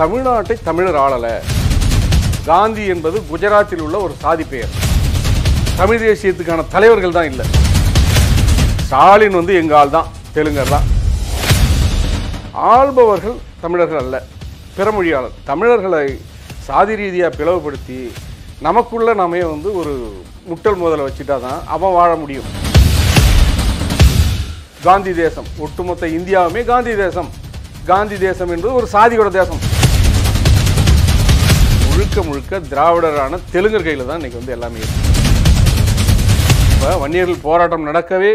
தமிழ்நாட்டை தமிழர் ஆளல காந்தி என்பது குஜராத்தில் உள்ள ஒரு சாதி பெயர் தமிழ் தேசியத்துக்கான தலைவர்கள் தான் இல்லை ஸ்டாலின் வந்து எங்க ஆள் தான் தெலுங்கர் தான் ஆள்பவர்கள் தமிழர்கள் அல்ல பிறமொழியாளர் தமிழர்களை சாதி ரீதியாக பிளவுபடுத்தி நமக்குள்ள நாமே வந்து ஒரு முட்டல் முதல வச்சுட்டா தான் அவன் வாழ முடியும் காந்தி தேசம் ஒட்டுமொத்த இந்தியாவுமே காந்தி தேசம் காந்தி தேசம் என்பது ஒரு சாதியோட தேசம் முழுக்க முழுக்க திராவிடரான தெலுங்கர் கையில் தான் இன்றைக்கி வந்து எல்லாமே இருக்கு இப்போ வன்னியர்கள் போராட்டம் நடக்கவே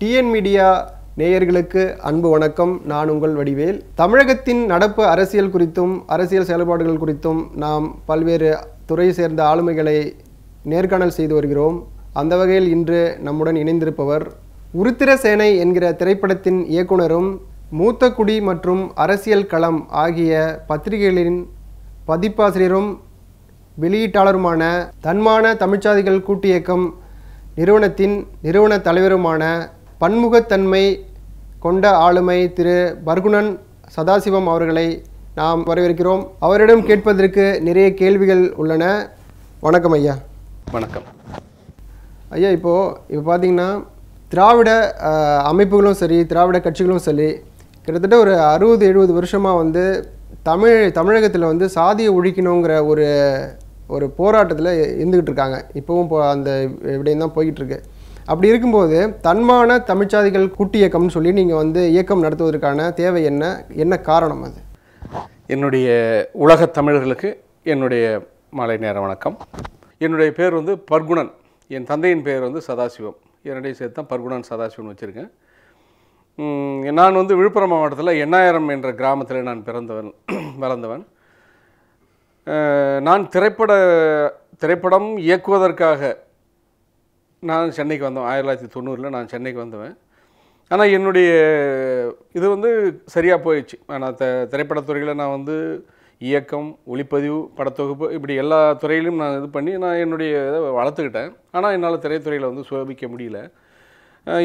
டிஎன் மீடியா நேயர்களுக்கு அன்பு வணக்கம் நான் உங்கள் வடிவேல் தமிழகத்தின் நடப்பு அரசியல் குறித்தும் அரசியல் செயல்பாடுகள் குறித்தும் நாம் பல்வேறு துறை சேர்ந்த ஆளுமைகளை நேர்காணல் செய்து வருகிறோம் அந்த வகையில் இன்று நம்முடன் இணைந்திருப்பவர் உருத்திர சேனை என்கிற திரைப்படத்தின் இயக்குனரும் மூத்தக்குடி மற்றும் அரசியல் களம் ஆகிய பத்திரிகைகளின் பதிப்பாசிரியரும் வெளியீட்டாளருமான தன்மான தமிழ்ச்சாதிகள் கூட்டு இயக்கம் நிறுவனத்தின் நிறுவன தலைவருமான பன்முகத்தன்மை கொண்ட ஆளுமை திரு பர்குணன் சதாசிவம் அவர்களை நாம் வரவேற்கிறோம் அவரிடம் கேட்பதற்கு நிறைய கேள்விகள் உள்ளன வணக்கம் ஐயா வணக்கம் ஐயா இப்போது இப்போ பார்த்திங்கன்னா திராவிட அமைப்புகளும் சரி திராவிட கட்சிகளும் சரி கிட்டத்தட்ட ஒரு அறுபது எழுபது வருஷமாக வந்து தமிழ் தமிழகத்தில் வந்து சாதியை ஒழிக்கணுங்கிற ஒரு ஒரு போராட்டத்தில் இருந்துக்கிட்டு இருக்காங்க இப்போவும் இப்போ அந்த விடயம் தான் போய்கிட்டுருக்கு அப்படி இருக்கும்போது தன்மான தமிழ்ச்சாதிகள் கூட்டு இயக்கம்னு சொல்லி நீங்கள் வந்து இயக்கம் நடத்துவதற்கான தேவை என்ன என்ன காரணம் அது என்னுடைய உலக தமிழர்களுக்கு என்னுடைய மாலை நேர வணக்கம் என்னுடைய பேர் வந்து பர்குணன் என் தந்தையின் பெயர் வந்து சதாசிவம் என்னுடைய சேர்த்து தான் பர்குணன் சதாசிவம்னு வச்சுருக்கேன் நான் வந்து விழுப்புரம் மாவட்டத்தில் எண்ணாயிரம் என்ற கிராமத்தில் நான் பிறந்தவன் வளர்ந்தவன் நான் திரைப்பட திரைப்படம் இயக்குவதற்காக நான் சென்னைக்கு வந்தேன் ஆயிரத்தி தொள்ளாயிரத்தி தொண்ணூறில் நான் சென்னைக்கு வந்தவன் ஆனால் என்னுடைய இது வந்து சரியாக போயிடுச்சு நான் த திரைப்படத்துறையில் நான் வந்து இயக்கம் ஒளிப்பதிவு படத்தொகுப்பு இப்படி எல்லா துறையிலையும் நான் இது பண்ணி நான் என்னுடைய இதை வளர்த்துக்கிட்டேன் ஆனால் என்னால் திரைத்துறையில் வந்து சோபிக்க முடியல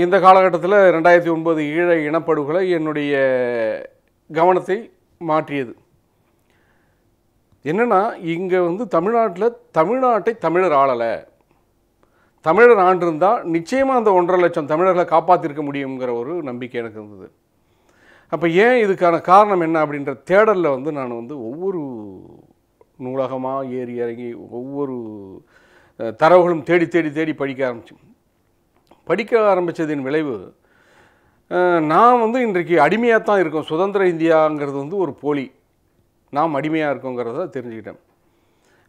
இந்த காலகட்டத்தில் ரெண்டாயிரத்தி ஒன்பது ஈழ இனப்படுகொலை என்னுடைய கவனத்தை மாற்றியது என்னென்னா இங்கே வந்து தமிழ்நாட்டில் தமிழ்நாட்டை தமிழர் ஆளலை தமிழர் ஆண்டிருந்தால் நிச்சயமாக அந்த ஒன்றரை லட்சம் தமிழர்களை காப்பாற்றிருக்க முடியுங்கிற ஒரு நம்பிக்கை எனக்கு இருந்தது அப்போ ஏன் இதுக்கான காரணம் என்ன அப்படின்ற தேடலில் வந்து நான் வந்து ஒவ்வொரு நூலகமாக ஏறி இறங்கி ஒவ்வொரு தரவுகளும் தேடி தேடி தேடி படிக்க ஆரம்பித்தேன் படிக்க ஆரம்பித்ததின் விளைவு நான் வந்து இன்றைக்கு அடிமையாக தான் இருக்கோம் சுதந்திர இந்தியாங்கிறது வந்து ஒரு போலி நாம் அடிமையாக இருக்கோங்கிறத தெரிஞ்சுக்கிட்டேன்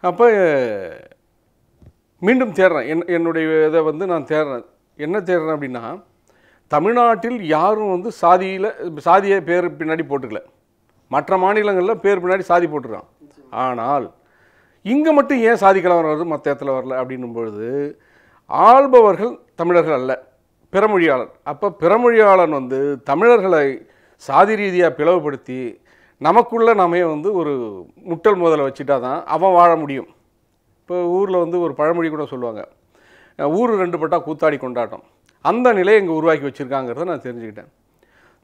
அப்போ மீண்டும் தேடுறேன் என் என்னுடைய இதை வந்து நான் தேடுறேன் என்ன தேடுறேன் அப்படின்னா தமிழ்நாட்டில் யாரும் வந்து சாதியில் சாதியை பேர் பின்னாடி போட்டுக்கல மற்ற மாநிலங்களில் பேர் பின்னாடி சாதி போட்டுருக்கான் ஆனால் இங்கே மட்டும் ஏன் சாதி கலவரம் வருது மற்ற இடத்துல வரல அப்படின்னும் பொழுது ஆள்பவர்கள் தமிழர்கள் அல்ல பிறமொழியாளன் அப்போ பிறமொழியாளன் வந்து தமிழர்களை சாதி ரீதியாக பிளவுபடுத்தி நமக்குள்ளே நாமே வந்து ஒரு முட்டல் முதலை வச்சுட்டா தான் அவன் வாழ முடியும் இப்போ ஊரில் வந்து ஒரு பழமொழி கூட சொல்லுவாங்க ஊர் ரெண்டு பட்டா கூத்தாடி கொண்டாட்டம் அந்த நிலையை இங்கே உருவாக்கி வச்சுருக்காங்கிறத நான் தெரிஞ்சுக்கிட்டேன்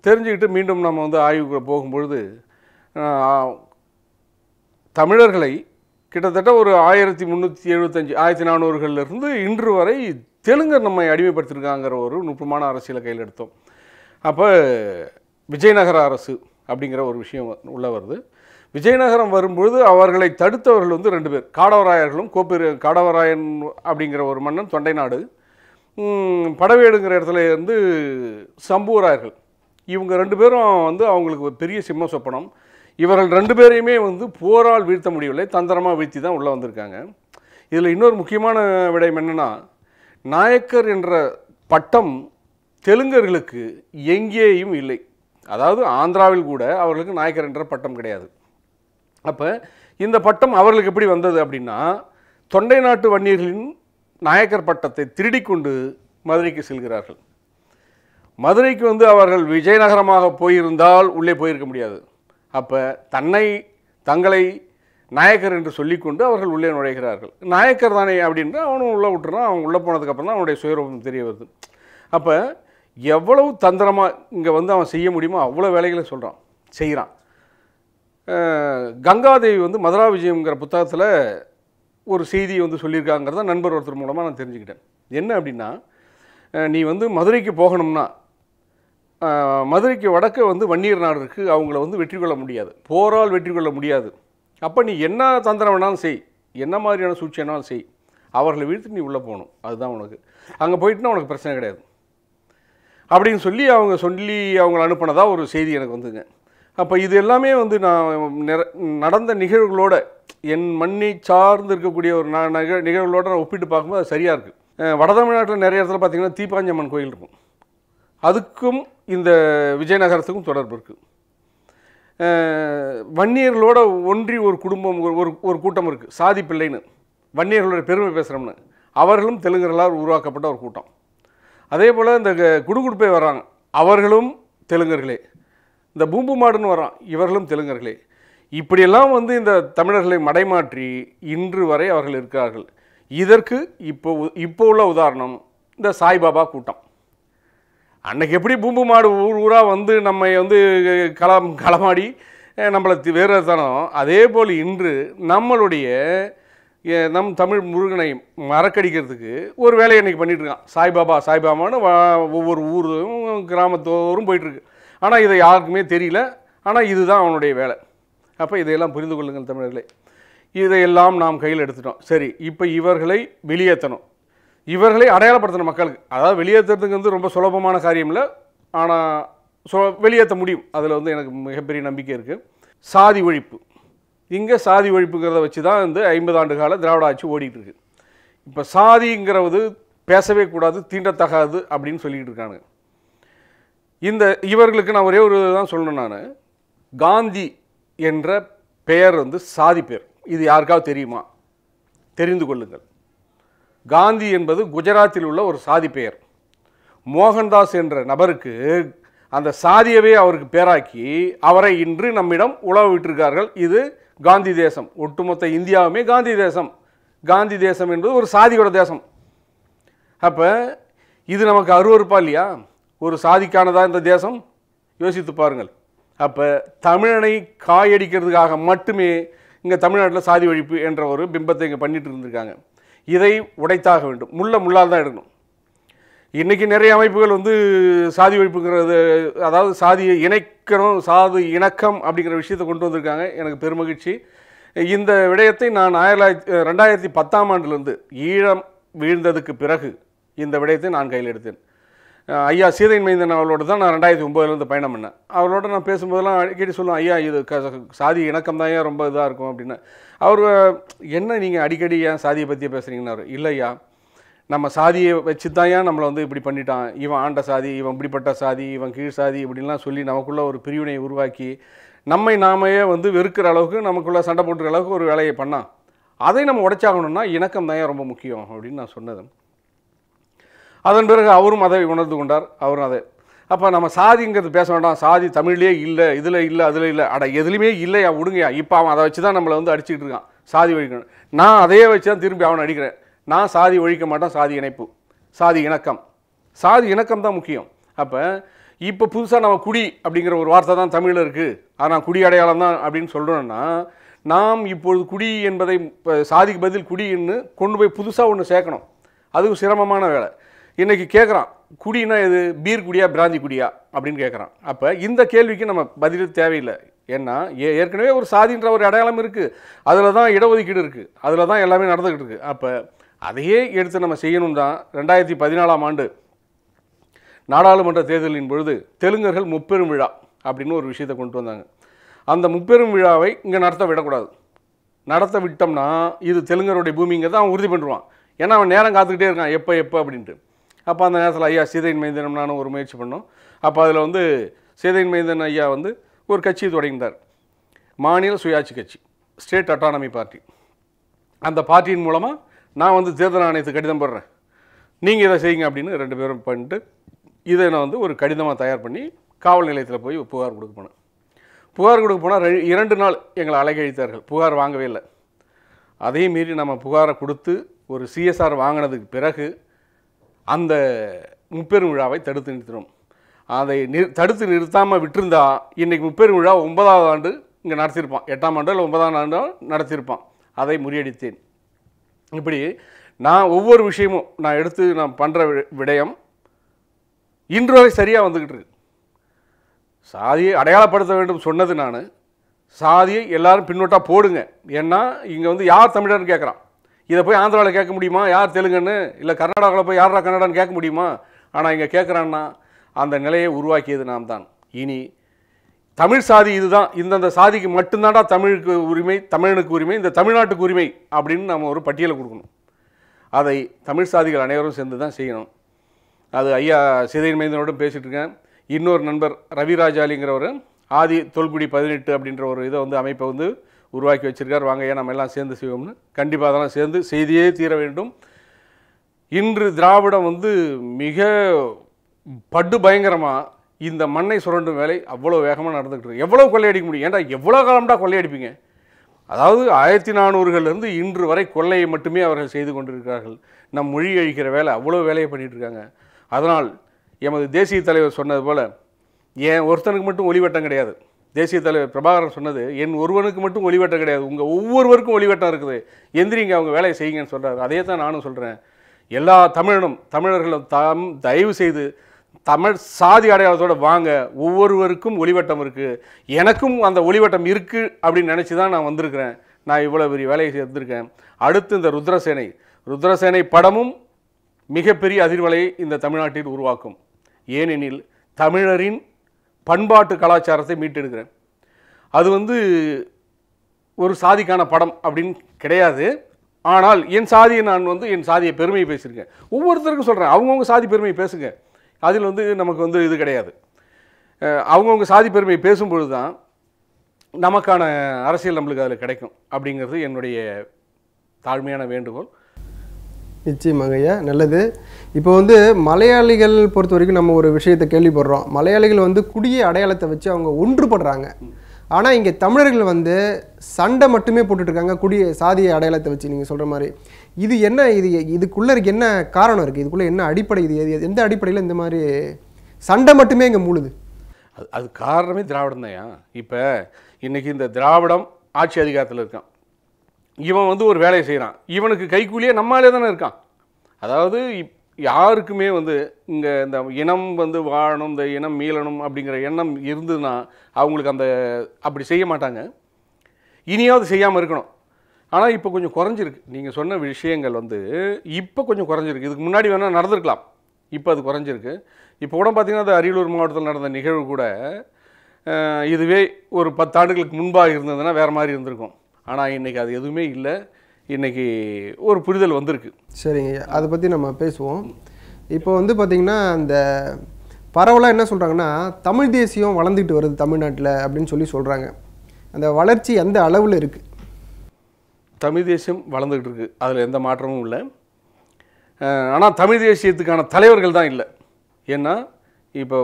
தெரிஞ்சுக்கிட்டு மீண்டும் நம்ம வந்து ஆய்வுக்குள்ளே போகும்பொழுது தமிழர்களை கிட்டத்தட்ட ஒரு ஆயிரத்தி முந்நூற்றி எழுபத்தஞ்சி ஆயிரத்தி நானூறுகளிலிருந்து இன்று வரை தெலுங்கர் நம்மை அடிமைப்படுத்திருக்காங்கிற ஒரு நுட்பமான அரசியலை கையில் எடுத்தோம் அப்போ விஜயநகர அரசு அப்படிங்கிற ஒரு விஷயம் உள்ளே வருது விஜயநகரம் வரும்பொழுது அவர்களை தடுத்தவர்கள் வந்து ரெண்டு பேர் காடவராயர்களும் கோப்பிரு காடவராயன் அப்படிங்கிற ஒரு மன்னன் தொண்டை நாடு படவேடுங்கிற இடத்துல இருந்து சம்புவராயர்கள் இவங்க ரெண்டு பேரும் வந்து அவங்களுக்கு பெரிய சிம்ம சொப்பனம் இவர்கள் ரெண்டு பேரையுமே வந்து போரால் வீழ்த்த முடியவில்லை தந்திரமாக வீழ்த்தி தான் உள்ளே வந்திருக்காங்க இதில் இன்னொரு முக்கியமான விடயம் என்னென்னா நாயக்கர் என்ற பட்டம் தெலுங்கர்களுக்கு எங்கேயும் இல்லை அதாவது ஆந்திராவில் கூட அவர்களுக்கு நாயக்கர் என்ற பட்டம் கிடையாது அப்போ இந்த பட்டம் அவர்களுக்கு எப்படி வந்தது அப்படின்னா தொண்டை நாட்டு வன்னியர்களின் நாயக்கர் பட்டத்தை திருடி கொண்டு மதுரைக்கு செல்கிறார்கள் மதுரைக்கு வந்து அவர்கள் விஜயநகரமாக போயிருந்தால் உள்ளே போயிருக்க முடியாது அப்போ தன்னை தங்களை நாயக்கர் என்று சொல்லிக்கொண்டு அவர்கள் உள்ளே நுழைகிறார்கள் நாயக்கர் தானே அப்படின்ட்டு அவனும் உள்ளே விட்டுறான் அவன் உள்ளே போனதுக்கப்புறம் தான் அவனுடைய சுயரூபம் தெரிய வருது அப்போ எவ்வளவு தந்திரமாக இங்கே வந்து அவன் செய்ய முடியுமோ அவ்வளோ வேலைகளை சொல்கிறான் செய்கிறான் கங்காதேவி வந்து மதுரா விஜயங்கிற புத்தகத்தில் ஒரு செய்தியை வந்து சொல்லியிருக்காங்கிறத நண்பர் ஒருத்தர் மூலமாக நான் தெரிஞ்சுக்கிட்டேன் என்ன அப்படின்னா நீ வந்து மதுரைக்கு போகணும்னா மதுரைக்கு வடக்கு வந்து வன்னியர் நாடு இருக்குது அவங்கள வந்து வெற்றி கொள்ள முடியாது போரால் வெற்றி கொள்ள முடியாது அப்போ நீ என்ன தந்திரம் வேணாலும் செய் என்ன மாதிரியான சூழ்ச்சி வேணாலும் செய் அவர்களை வீழ்த்து நீ உள்ளே போகணும் அதுதான் உனக்கு அங்கே போயிட்டுனா உனக்கு பிரச்சனை கிடையாது அப்படின்னு சொல்லி அவங்க சொல்லி அவங்கள அனுப்பினதாக ஒரு செய்தி எனக்கு வந்துங்க அப்போ இது எல்லாமே வந்து நான் நடந்த நிகழ்வுகளோட என் மண்ணை சார்ந்து இருக்கக்கூடிய ஒரு நான் நிக நிகழ்வுகளோட நான் ஒப்பிட்டு பார்க்கும்போது அது சரியாக இருக்குது வட தமிழ்நாட்டில் நிறைய இடத்துல பார்த்திங்கன்னா தீப்பாஞ்சம்மன் கோயில் இருக்கும் அதுக்கும் இந்த விஜயநகரத்துக்கும் தொடர்பு இருக்குது வன்னியர்களோட ஒன்றி ஒரு குடும்பம் ஒரு ஒரு கூட்டம் இருக்குது சாதி பிள்ளைன்னு வன்னியர்களோட பெருமை பேசுகிறோம்னு அவர்களும் தெலுங்கர்களால் உருவாக்கப்பட்ட ஒரு கூட்டம் அதே போல் இந்த குடுகுடுப்பை வர்றாங்க அவர்களும் தெலுங்கர்களே இந்த பூம்பு மாடுன்னு வரான் இவர்களும் தெலுங்கர்களே இப்படியெல்லாம் வந்து இந்த தமிழர்களை மடைமாற்றி இன்று வரை அவர்கள் இருக்கிறார்கள் இதற்கு இப்போ இப்போ உள்ள உதாரணம் இந்த சாய்பாபா கூட்டம் அன்னைக்கு எப்படி பூம்பு மாடு ஊர் ஊராக வந்து நம்ம வந்து களம் களமாடி நம்மளை வேறு தானோ அதே போல் இன்று நம்மளுடைய நம் தமிழ் முருகனை மறக்கடிக்கிறதுக்கு ஒரு வேலையை இன்றைக்கி பண்ணிகிட்ருக்கான் சாய்பாபா சாய்பாபான்னு ஒவ்வொரு ஊரும் கிராமத்தோறும் போயிட்டுருக்கு ஆனால் இதை யாருக்குமே தெரியல ஆனால் இதுதான் அவனுடைய வேலை அப்போ இதையெல்லாம் புரிந்து கொள்ளுங்கள் தமிழர்களே இதையெல்லாம் நாம் கையில் எடுத்துட்டோம் சரி இப்போ இவர்களை வெளியேற்றணும் இவர்களை அடையாளப்படுத்தின மக்களுக்கு அதாவது வெளியேற்றுறதுக்கு வந்து ரொம்ப சுலபமான காரியம் இல்லை ஆனால் சொ வெளியேற்ற முடியும் அதில் வந்து எனக்கு மிகப்பெரிய நம்பிக்கை இருக்குது சாதி ஒழிப்பு இங்கே சாதி ஒழிப்புங்கிறத வச்சு தான் வந்து ஐம்பது ஆண்டு கால திராவிட ஆட்சி ஓடிட்டு இருக்கு இப்போ சாதிங்கிறது பேசவே கூடாது தீண்டத்தகாது அப்படின்னு சொல்லிட்டு இருக்காங்க இந்த இவர்களுக்கு நான் ஒரே ஒரு தான் சொல்லணும் நான் காந்தி என்ற பெயர் வந்து சாதி பேர் இது யாருக்காவது தெரியுமா தெரிந்து கொள்ளுங்கள் காந்தி என்பது குஜராத்தில் உள்ள ஒரு சாதி பெயர் மோகன்தாஸ் என்ற நபருக்கு அந்த சாதியவே அவருக்கு பேராக்கி அவரை இன்று நம்மிடம் உழவு விட்டிருக்கார்கள் இது காந்தி தேசம் ஒட்டுமொத்த இந்தியாவுமே காந்தி தேசம் காந்தி தேசம் என்பது ஒரு சாதியோட தேசம் அப்போ இது நமக்கு அருவறுப்பா இல்லையா ஒரு சாதிக்கானதா இந்த தேசம் யோசித்து பாருங்கள் அப்போ தமிழனை காயடிக்கிறதுக்காக மட்டுமே இங்கே தமிழ்நாட்டில் சாதி ஒழிப்பு என்ற ஒரு பிம்பத்தை இங்கே பண்ணிட்டு இருந்திருக்காங்க இதை உடைத்தாக வேண்டும் முள்ள முள்ளால் தான் எடுக்கணும் இன்றைக்கி நிறைய அமைப்புகள் வந்து சாதி ஒழிப்புங்கிறது அதாவது சாதியை இணைக்கணும் சாதி இணக்கம் அப்படிங்கிற விஷயத்தை கொண்டு வந்திருக்காங்க எனக்கு பெருமகிழ்ச்சி இந்த விடயத்தை நான் ஆயிரத்தி ரெண்டாயிரத்தி பத்தாம் ஆண்டிலிருந்து ஈழம் வீழ்ந்ததுக்கு பிறகு இந்த விடயத்தை நான் கையில் எடுத்தேன் ஐயா சீதையின் மைந்தன் அவளோட தான் நான் ரெண்டாயிரத்தி ஒம்போதுலேருந்து பயணம் பண்ணேன் அவளோட நான் பேசும்போதெல்லாம் அடிக்கடி சொல்லுவேன் ஐயா இது க சாதி இணக்கம் தான் ஏன் ரொம்ப இதாக இருக்கும் அப்படின்னு அவர் என்ன நீங்கள் அடிக்கடி ஏன் சாதியை பற்றியே பேசுகிறீங்கன்னாரு இல்லையா நம்ம சாதியை வச்சு தான் ஏன் நம்மளை வந்து இப்படி பண்ணிட்டான் இவன் ஆண்ட சாதி இவன் இப்படிப்பட்ட சாதி இவன் கீழ் சாதி இப்படின்லாம் சொல்லி நமக்குள்ளே ஒரு பிரிவினை உருவாக்கி நம்மை நாமையே வந்து வெறுக்கிற அளவுக்கு நமக்குள்ளே சண்டை போட்டுற அளவுக்கு ஒரு வேலையை பண்ணான் அதை நம்ம உடைச்சாகணும்னா இணக்கம் தான் ரொம்ப முக்கியம் அப்படின்னு நான் சொன்னது அதன் பிறகு அவரும் அதை உணர்ந்து கொண்டார் அவரும் அதை அப்போ நம்ம சாதிங்கிறது பேச வேண்டாம் சாதி தமிழ்லேயே இல்லை இதில் இல்லை அதில் இல்லை அட எதுலையுமே இல்லையா விடுங்கயா இப்போ அவன் அதை வச்சு தான் நம்மளை வந்து அடிச்சுக்கிட்டு இருக்கான் சாதி ஒழிக்கணும் நான் அதையே வச்சு தான் திரும்பி அவனை அடிக்கிறேன் நான் சாதி ஒழிக்க மாட்டேன் சாதி இணைப்பு சாதி இணக்கம் சாதி இணக்கம் தான் முக்கியம் அப்போ இப்போ புதுசாக நம்ம குடி அப்படிங்கிற ஒரு வார்த்தை தான் தமிழில் இருக்குது ஆனால் குடி அடையாளம் தான் அப்படின்னு சொல்கிறோன்னா நாம் இப்பொழுது குடி என்பதை சாதிக்கு பதில் குடின்னு கொண்டு போய் புதுசாக ஒன்று சேர்க்கணும் அதுவும் சிரமமான வேலை இன்றைக்கி கேட்குறான் குடினா எது பீர் குடியா பிராந்தி குடியா அப்படின்னு கேட்குறான் அப்போ இந்த கேள்விக்கு நம்ம பதில் தேவையில்லை ஏன்னா ஏ ஏற்கனவே ஒரு சாதின்ற ஒரு அடையாளம் இருக்குது அதில் தான் இடஒதுக்கீடு இருக்குது அதில் தான் எல்லாமே நடந்துக்கிட்டு இருக்குது அப்போ அதையே எடுத்து நம்ம செய்யணும் தான் ரெண்டாயிரத்தி பதினாலாம் ஆண்டு நாடாளுமன்ற தேர்தலின் பொழுது தெலுங்கர்கள் முப்பெரும் விழா அப்படின்னு ஒரு விஷயத்தை கொண்டு வந்தாங்க அந்த முப்பெரும் விழாவை இங்கே நடத்த விடக்கூடாது நடத்த விட்டோம்னா இது தெலுங்கருடைய பூமிங்கிறத அவன் உறுதி பண்ணுவான் ஏன்னா அவன் நேரம் காத்துக்கிட்டே இருக்கான் எப்போ எப்போ அப்படின்ட்டு அப்போ அந்த நேரத்தில் ஐயா சீதையின் நானும் ஒரு முயற்சி பண்ணோம் அப்போ அதில் வந்து சீதையின் மைந்தன் ஐயா வந்து ஒரு கட்சி தொடங்கினார் மாநில சுயாட்சி கட்சி ஸ்டேட் அட்டானமி பார்ட்டி அந்த பார்ட்டியின் மூலமாக நான் வந்து தேர்தல் ஆணையத்துக்கு கடிதம் போடுறேன் நீங்கள் இதை செய்யுங்க அப்படின்னு ரெண்டு பேரும் பண்ணிட்டு இதை நான் வந்து ஒரு கடிதமாக தயார் பண்ணி காவல் நிலையத்தில் போய் புகார் கொடுக்க போனேன் புகார் கொடுக்க போனால் இரண்டு நாள் எங்களை அழகழித்தார்கள் புகார் வாங்கவே இல்லை அதையும் மீறி நம்ம புகாரை கொடுத்து ஒரு சிஎஸ்ஆர் வாங்கினதுக்கு பிறகு அந்த முப்பெரும் விழாவை தடுத்து நிறுத்தினோம் அதை நிறு தடுத்து நிறுத்தாமல் விட்டிருந்தா இன்றைக்கி முப்பெரும் விழா ஒன்பதாவது ஆண்டு இங்கே நடத்தியிருப்பான் எட்டாம் ஆண்டு இல்லை ஒன்பதாம் ஆண்டோ நடத்தியிருப்பான் அதை முறியடித்தேன் இப்படி நான் ஒவ்வொரு விஷயமும் நான் எடுத்து நான் பண்ணுற விடயம் இன்று வரை சரியாக வந்துக்கிட்டு இருக்கு சாதியை அடையாளப்படுத்த வேண்டும் சொன்னது நான் சாதியை எல்லாரும் பின்னோட்டாக போடுங்க ஏன்னா இங்கே வந்து யார் தமிழர்னு கேட்குறான் இதை போய் ஆந்திராவில் கேட்க முடியுமா யார் தெலுங்குன்னு இல்லை கர்நாடகாவில் போய் யாரா கன்னடான்னு கேட்க முடியுமா ஆனால் இங்கே கேட்குறான்னா அந்த நிலையை உருவாக்கியது நாம் தான் இனி தமிழ் சாதி இதுதான் இந்தந்த சாதிக்கு மட்டும்தான்டா தமிழுக்கு உரிமை தமிழனுக்கு உரிமை இந்த தமிழ்நாட்டுக்கு உரிமை அப்படின்னு நம்ம ஒரு பட்டியலை கொடுக்கணும் அதை தமிழ் சாதிகள் அனைவரும் சேர்ந்து தான் செய்யணும் அது ஐயா சிதை பேசிகிட்டு இருக்கேன் இன்னொரு நண்பர் ரவிராஜாலிங்கிறவர் ஆதி தொல்குடி பதினெட்டு அப்படின்ற ஒரு இதை வந்து அமைப்பை வந்து உருவாக்கி வச்சிருக்கார் வாங்க ஏன் நம்ம எல்லாம் சேர்ந்து செய்வோம்னு கண்டிப்பாக அதெல்லாம் சேர்ந்து செய்தியே தீர வேண்டும் இன்று திராவிடம் வந்து மிக படு பயங்கரமாக இந்த மண்ணை சுரண்டும் வேலை அவ்வளோ வேகமாக நடந்துகிட்டு இருக்கு எவ்வளோ கொள்ளையடிக்க முடியும் ஏன்டா எவ்வளோ காலம்டா கொள்ளையடிப்பீங்க அதாவது ஆயிரத்தி நானூறுகள்லேருந்து இன்று வரை கொள்ளையை மட்டுமே அவர்கள் செய்து கொண்டிருக்கிறார்கள் நம் மொழி அழிக்கிற வேலை அவ்வளோ வேலையை பண்ணிகிட்ருக்காங்க அதனால் எமது தேசிய தலைவர் சொன்னது போல் ஏன் ஒருத்தனுக்கு மட்டும் ஒளிவட்டம் கிடையாது தேசிய தலைவர் பிரபாகரன் சொன்னது என் ஒருவனுக்கு மட்டும் ஒளிவட்டம் கிடையாது உங்கள் ஒவ்வொருவருக்கும் ஒளிவட்டம் இருக்குது எந்திரிங்க அவங்க வேலையை செய்யுங்கன்னு சொல்கிறாரு அதே தான் நானும் சொல்கிறேன் எல்லா தமிழனும் தமிழர்களும் தம் தயவு செய்து தமிழ் சாதி அடையாளத்தோடு வாங்க ஒவ்வொருவருக்கும் ஒளிவட்டம் இருக்குது எனக்கும் அந்த ஒளிவட்டம் இருக்குது அப்படின்னு நினச்சி தான் நான் வந்திருக்கிறேன் நான் இவ்வளோ பெரிய வேலையை செய்திருக்கேன் அடுத்து இந்த ருத்ரசேனை ருத்ரசேனை படமும் மிகப்பெரிய அதிர்வலையை இந்த தமிழ்நாட்டில் உருவாக்கும் ஏனெனில் தமிழரின் பண்பாட்டு கலாச்சாரத்தை மீட்டெடுக்கிறேன் அது வந்து ஒரு சாதிக்கான படம் அப்படின்னு கிடையாது ஆனால் என் சாதியை நான் வந்து என் சாதியை பெருமையை பேசியிருக்கேன் ஒவ்வொருத்தருக்கும் சொல்கிறேன் அவங்கவுங்க சாதி பெருமையை பேசுங்க அதில் வந்து நமக்கு வந்து இது கிடையாது அவங்கவுங்க சாதி பெருமையை பேசும்பொழுது தான் நமக்கான அரசியல் நம்மளுக்கு அதில் கிடைக்கும் அப்படிங்கிறது என்னுடைய தாழ்மையான வேண்டுகோள் நிச்சயமாக ஐயா நல்லது இப்போ வந்து மலையாளிகள் பொறுத்த வரைக்கும் நம்ம ஒரு விஷயத்தை கேள்விப்படுறோம் மலையாளிகள் வந்து குடிய அடையாளத்தை வச்சு அவங்க ஒன்றுபடுறாங்க ஆனால் இங்கே தமிழர்கள் வந்து சண்டை மட்டுமே போட்டுட்ருக்காங்க குடிய சாதிய அடையாளத்தை வச்சு நீங்கள் சொல்கிற மாதிரி இது என்ன இது இதுக்குள்ளே இருக்குது என்ன காரணம் இருக்குது இதுக்குள்ளே என்ன அடிப்படை இது எந்த அடிப்படையில் இந்த மாதிரி சண்டை மட்டுமே இங்கே மூழுது அது அது காரணமே திராவிடம் தான் இப்போ இன்றைக்கி இந்த திராவிடம் ஆட்சி அதிகாரத்தில் இருக்கான் இவன் வந்து ஒரு வேலையை செய்கிறான் இவனுக்கு கைக்கூலியே நம்மாலே தானே இருக்கான் அதாவது யாருக்குமே வந்து இங்கே இந்த இனம் வந்து வாழணும் இந்த இனம் மீளணும் அப்படிங்கிற எண்ணம் இருந்ததுன்னா அவங்களுக்கு அந்த அப்படி செய்ய மாட்டாங்க இனியாவது செய்யாமல் இருக்கணும் ஆனால் இப்போ கொஞ்சம் குறைஞ்சிருக்கு நீங்கள் சொன்ன விஷயங்கள் வந்து இப்போ கொஞ்சம் குறைஞ்சிருக்கு இதுக்கு முன்னாடி வேணால் நடந்திருக்கலாம் இப்போ அது குறைஞ்சிருக்கு இப்போ கூட பார்த்திங்கன்னா அது அரியலூர் மாவட்டத்தில் நடந்த நிகழ்வு கூட இதுவே ஒரு பத்தாண்டுகளுக்கு முன்பாக இருந்ததுன்னா வேறு மாதிரி இருந்திருக்கும் ஆனால் இன்றைக்கி அது எதுவுமே இல்லை இன்றைக்கி ஒரு புரிதல் வந்திருக்கு சரிங்க அதை பற்றி நம்ம பேசுவோம் இப்போ வந்து பார்த்திங்கன்னா அந்த பரவலாக என்ன சொல்கிறாங்கன்னா தமிழ் தேசியம் வளர்ந்துட்டு வருது தமிழ்நாட்டில் அப்படின்னு சொல்லி சொல்கிறாங்க அந்த வளர்ச்சி எந்த அளவில் இருக்குது தமிழ் தேசியம் வளர்ந்துக்கிட்டு இருக்குது அதில் எந்த மாற்றமும் இல்லை ஆனால் தமிழ் தேசியத்துக்கான தலைவர்கள் தான் இல்லை ஏன்னா இப்போ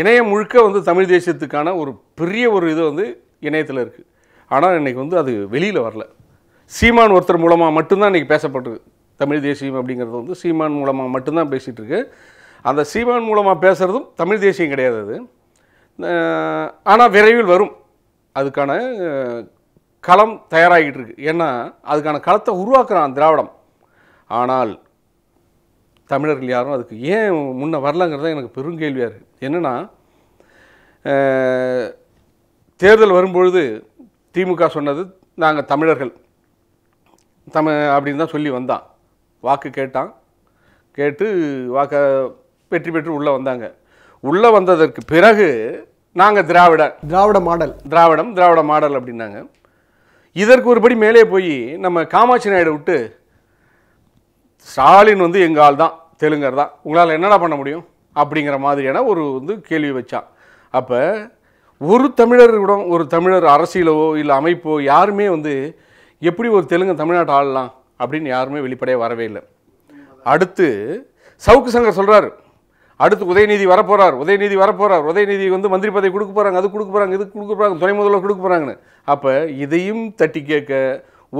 இணையம் முழுக்க வந்து தமிழ் தேசியத்துக்கான ஒரு பெரிய ஒரு இது வந்து இணையத்தில் இருக்குது ஆனால் இன்றைக்கி வந்து அது வெளியில் வரல சீமான் ஒருத்தர் மூலமாக மட்டும்தான் இன்றைக்கி பேசப்பட்டுருக்கு தமிழ் தேசியம் அப்படிங்கிறது வந்து சீமான் மூலமாக மட்டும்தான் பேசிகிட்ருக்கு அந்த சீமான் மூலமாக பேசுகிறதும் தமிழ் தேசியம் கிடையாது அது ஆனால் விரைவில் வரும் அதுக்கான களம் தயாராகிட்டு இருக்கு ஏன்னா அதுக்கான களத்தை உருவாக்குறான் திராவிடம் ஆனால் தமிழர்கள் யாரும் அதுக்கு ஏன் முன்ன வரலங்கிறத எனக்கு பெரும் கேள்வியாக இருக்குது என்னென்னா தேர்தல் வரும்பொழுது திமுக சொன்னது நாங்கள் தமிழர்கள் தமி அப்படின்னு தான் சொல்லி வந்தான் வாக்கு கேட்டான் கேட்டு வாக்க வெற்றி பெற்று உள்ளே வந்தாங்க உள்ளே வந்ததற்கு பிறகு நாங்கள் திராவிட திராவிட மாடல் திராவிடம் திராவிட மாடல் அப்படின்னாங்க இதற்கு ஒருபடி மேலே போய் நம்ம காமாட்சி நாயுடு விட்டு ஸ்டாலின் வந்து எங்கள் தான் தெலுங்கர் தான் உங்களால் என்னடா பண்ண முடியும் அப்படிங்கிற மாதிரியான ஒரு வந்து கேள்வி வச்சான் அப்போ ஒரு தமிழரிடம் ஒரு தமிழர் அரசியலவோ இல்லை அமைப்போ யாருமே வந்து எப்படி ஒரு தெலுங்கு தமிழ்நாட்டை ஆளலாம் அப்படின்னு யாருமே வெளிப்படையாக வரவே இல்லை அடுத்து சவுக்கு சங்கர் சொல்கிறார் அடுத்து உதயநிதி வரப்போகிறார் உதயநிதி வரப்போகிறார் உதயநிதி வந்து மந்திரி பதவி கொடுக்க போகிறாங்க அது கொடுக்க போகிறாங்க இது கொடுக்க போகிறாங்க துணை முதல்வர் கொடுக்க போகிறாங்கன்னு அப்போ இதையும் தட்டி கேட்க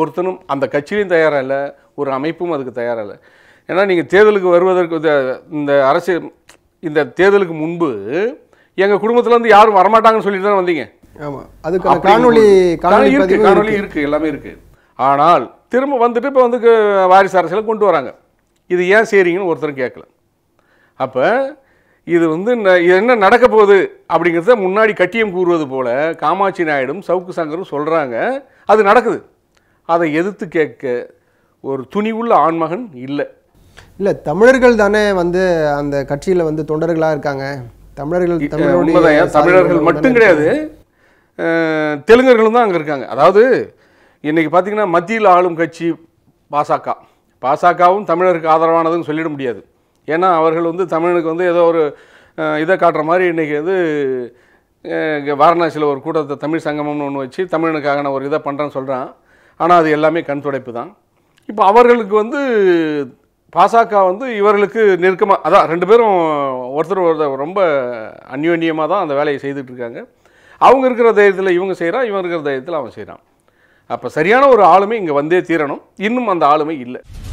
ஒருத்தனும் அந்த கட்சியிலையும் தயாராக இல்லை ஒரு அமைப்பும் அதுக்கு தயாராக இல்லை ஏன்னா நீங்கள் தேர்தலுக்கு வருவதற்கு இந்த அரசு இந்த தேர்தலுக்கு முன்பு எங்கள் குடும்பத்துலேருந்து யாரும் வரமாட்டாங்கன்னு சொல்லிட்டு தான் வந்தீங்க ஆமாம் அதுக்கு காணொலி காணொலி இருக்குது காணொலி இருக்குது எல்லாமே இருக்குது ஆனால் திரும்ப வந்துட்டு இப்போ வந்து வாரிசு அரசியல் கொண்டு வராங்க இது ஏன் செய்கிறீங்கன்னு ஒருத்தரும் கேட்கல அப்போ இது வந்து என்ன நடக்க போகுது அப்படிங்கிறத முன்னாடி கட்டியம் கூறுவது போல் காமாட்சி நாயுடும் சவுக்கு சங்கரும் சொல்கிறாங்க அது நடக்குது அதை எதிர்த்து கேட்க ஒரு துணிவுள்ள ஆண்மகன் இல்லை இல்லை தமிழர்கள் தானே வந்து அந்த கட்சியில் வந்து தொண்டர்களாக இருக்காங்க தமிழர்கள் தமிழர்கள் மட்டும் கிடையாது தெலுங்கர்களும் தான் அங்கே இருக்காங்க அதாவது இன்றைக்கி பார்த்திங்கன்னா மத்தியில் ஆளும் கட்சி பாசக பாசகவும் தமிழருக்கு ஆதரவானதுன்னு சொல்லிட முடியாது ஏன்னா அவர்கள் வந்து தமிழனுக்கு வந்து ஏதோ ஒரு இதை காட்டுற மாதிரி இன்றைக்கி வந்து வாரணாசியில் ஒரு கூட்டத்தை தமிழ் சங்கமம்னு ஒன்று வச்சு தமிழனுக்காக நான் ஒரு இதை பண்ணுறேன்னு சொல்கிறான் ஆனால் அது எல்லாமே கண் துடைப்பு தான் இப்போ அவர்களுக்கு வந்து பாசக வந்து இவர்களுக்கு நெருக்கமாக அதான் ரெண்டு பேரும் ஒருத்தர் ஒருத்தர் ரொம்ப அந்யோன்யமாக தான் அந்த வேலையை செய்துட்டு இருக்காங்க அவங்க இருக்கிற தைரியத்தில் இவங்க செய்கிறான் இவங்க இருக்கிற தைரியத்தில் அவன் செய்கிறான் அப்போ சரியான ஒரு ஆளுமை இங்கே வந்தே தீரணும் இன்னும் அந்த ஆளுமை இல்லை